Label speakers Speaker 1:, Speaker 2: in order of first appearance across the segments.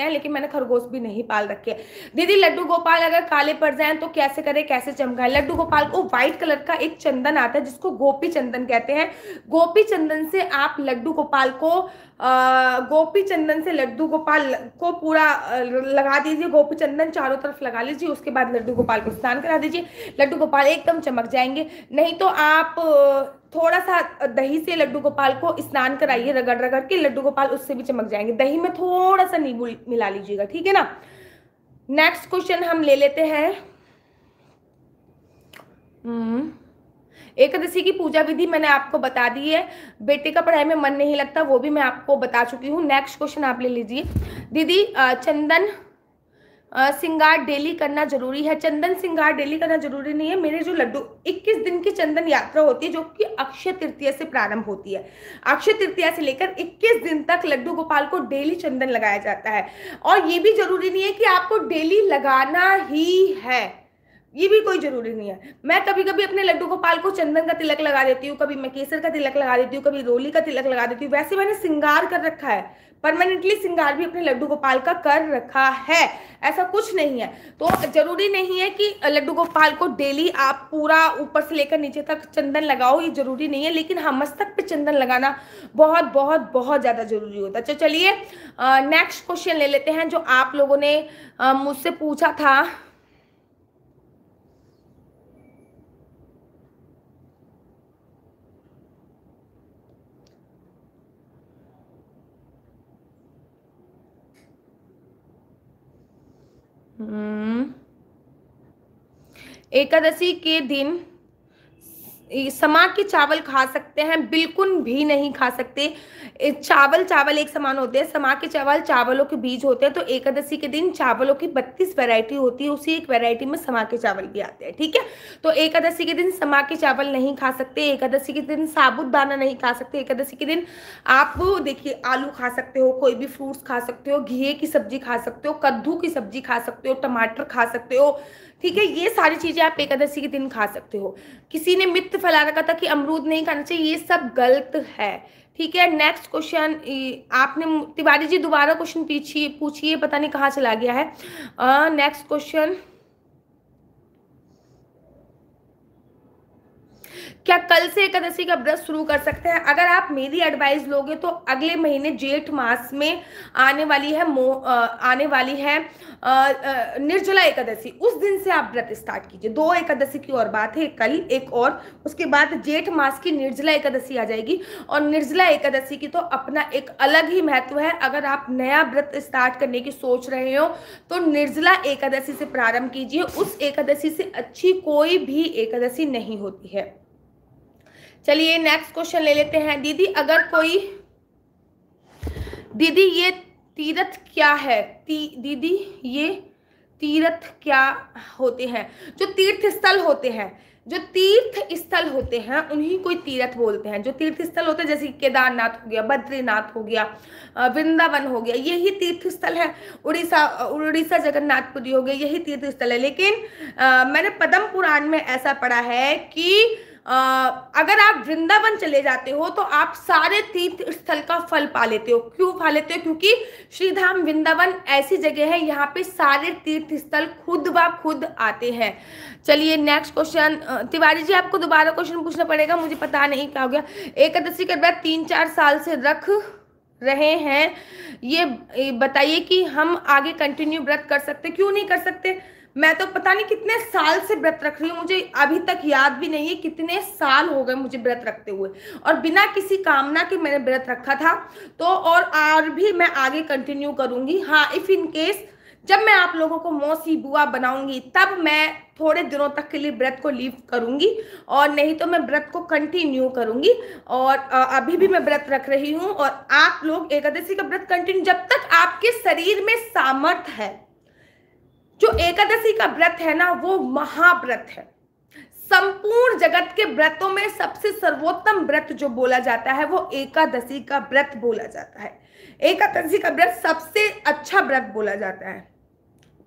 Speaker 1: सकते हैं लेकिन मैंने खरगोश भी नहीं पाल रखे दीदी लड्डू गोपाल अगर काले पड़ जाए तो कैसे करें कैसे चमकाएं लड्डू गोपाल को व्हाइट कलर का एक चंदन आता है जिसको गोपी चंदन कहते हैं गोपी चंदन से आप लड्डू गोपाल को गोपी चंदन से लड्डू गोपाल को पूरा लगा दीजिए गोपी चंदन चारों तरफ लगा लीजिए उसके बाद लड्डू गोपाल को स्नान करा दीजिए लड्डू गोपाल एकदम चमक जाएंगे नहीं तो आप थोड़ा सा दही से लड्डू गोपाल को स्नान कराइए रगड़ रगड़ के लड्डू गोपाल उससे भी चमक जाएंगे दही में थोड़ा सा नींबू मिला लीजिएगा ठीक है ना नेक्स्ट क्वेश्चन हम ले लेते हैं हम्म, एकादशी की पूजा विधि मैंने आपको बता दी है बेटे का पढ़ाई में मन नहीं लगता वो भी मैं आपको बता चुकी हूँ नेक्स्ट क्वेश्चन आप ले लीजिए दीदी चंदन सिंगार डेली करना जरूरी है चंदन सिंगार डेली करना जरूरी नहीं है मेरे जो लड्डू 21 दिन की चंदन यात्रा होती है जो कि अक्षय तृतीया से प्रारंभ होती है अक्षय तृतीया से लेकर 21 दिन तक लड्डू गोपाल को डेली चंदन लगाया जाता है और ये भी जरूरी नहीं है कि आपको डेली लगाना ही है ये भी कोई जरूरी नहीं है मैं कभी कभी अपने लड्डू गोपाल को चंदन का तिलक लगा देती हूँ कभी मैं केसर का तिलक लगा देती हूँ कभी रोली का तिलक लगा देती हूँ वैसे मैंने सिंगार कर रखा है परमानेंटली सिंगार भी अपने लड्डू गोपाल का कर रखा है ऐसा कुछ नहीं है तो जरूरी नहीं है कि लड्डू गोपाल को डेली आप पूरा ऊपर से लेकर नीचे तक चंदन लगाओ ये जरूरी नहीं है लेकिन हाँ मस्तक पे चंदन लगाना बहुत बहुत बहुत ज़्यादा जरूरी होता है तो चलिए नेक्स्ट क्वेश्चन ले लेते हैं जो आप लोगों ने मुझसे पूछा था हम्म। एकादशी के दिन समा के चावल खा सकते हैं बिल्कुल भी नहीं खा सकते चावल चावल एक समान होते हैं समा के चावल चावलों के बीज होते हैं तो एकादशी के दिन चावलों की बत्तीस वैरायटी होती है उसी एक वैरायटी में समा के चावल भी आते हैं ठीक है तो एकादशी के दिन समा के चावल नहीं खा सकते एकादशी के दिन साबुत दाना नहीं खा सकते एकादशी के दिन आप देखिए आलू खा सकते हो कोई भी फ्रूट्स खा सकते हो घी की सब्जी खा सकते हो कद्दू की सब्जी खा सकते हो टमाटर खा सकते हो ठीक है ये सारी चीज़ें आप एकादशी के दिन खा सकते हो किसी ने मित्र फैला रखा था कि अमरूद नहीं खाना चाहिए ये सब गलत है ठीक है नेक्स्ट क्वेश्चन आपने तिवारी जी दोबारा क्वेश्चन पूछिए पूछिए पता नहीं कहाँ चला गया है नेक्स्ट क्वेश्चन क्या कल से एकादशी का व्रत शुरू कर सकते हैं अगर आप मेरी एडवाइस लोगे तो अगले महीने जेठ मास में आने वाली है मो आने वाली है निर्जला एकादशी उस दिन से आप व्रत स्टार्ट कीजिए दो एकादशी की और बात है कल एक और उसके बाद जेठ मास की निर्जला एकादशी आ जाएगी और निर्जला एकादशी की तो अपना एक अलग ही महत्व है अगर आप नया व्रत स्टार्ट करने की सोच रहे हो तो निर्जला एकादशी से प्रारंभ कीजिए उस एकादशी से अच्छी कोई भी एकादशी नहीं होती है चलिए नेक्स्ट क्वेश्चन ले लेते हैं दीदी अगर कोई दीदी ये तीर्थ क्या है ती, दीदी ये तीर्थ क्या होते हैं जो तीर्थ स्थल होते हैं जो तीर्थ स्थल होते हैं उन्हीं कोई तीर्थ बोलते हैं जो तीर्थ स्थल होते हैं जैसे केदारनाथ हो गया बद्रीनाथ हो गया वृंदावन हो गया यही तीर्थ स्थल है उड़ीसा उड़ीसा जगन्नाथपुरी हो गया यही तीर्थ स्थल है लेकिन आ, मैंने पद्म पुराण में ऐसा पढ़ा है कि अगर आप वृंदावन चले जाते हो तो आप सारे तीर्थ स्थल का फल पा लेते हो क्यों पा लेते हो क्योंकि श्रीधाम वृंदावन ऐसी जगह है यहाँ पे सारे तीर्थ स्थल खुद ब खुद आते हैं चलिए नेक्स्ट क्वेश्चन तिवारी जी आपको दोबारा क्वेश्चन पूछना पड़ेगा मुझे पता नहीं क्या हो गया एकादशी के बाद तीन चार साल से रख रहे हैं ये बताइए कि हम आगे कंटिन्यू व्रत कर सकते क्यों नहीं कर सकते मैं तो पता नहीं कितने साल से व्रत रख रही हूँ मुझे अभी तक याद भी नहीं है कितने साल हो गए मुझे व्रत रखते हुए और बिना किसी कामना के मैंने व्रत रखा था तो और और भी मैं आगे कंटिन्यू करूंगी हाँ इफ़ इन केस जब मैं आप लोगों को मौसी बुआ बनाऊंगी तब मैं थोड़े दिनों तक के लिए व्रत को लीव करूंगी और नहीं तो मैं व्रत को कंटिन्यू करूंगी और अभी भी मैं व्रत रख रही हूँ और आप लोग एकादशी का व्रत कंटिन्यू जब तक आपके शरीर में सामर्थ है जो एकादशी का व्रत है ना वो महाव्रत है संपूर्ण जगत के व्रतों में सबसे सर्वोत्तम व्रत जो बोला जाता है वो एकादशी का व्रत बोला जाता है एकादशी का व्रत सबसे अच्छा व्रत बोला जाता है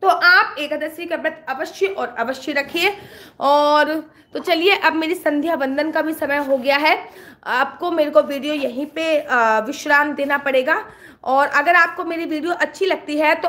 Speaker 1: तो आप एकादशी का व्रत अवश्य और अवश्य रखिए और तो चलिए अब मेरी संध्या वंदन का भी समय हो गया है आपको मेरे को वीडियो यहीं पे विश्राम देना पड़ेगा और अगर आपको मेरी वीडियो अच्छी लगती है तो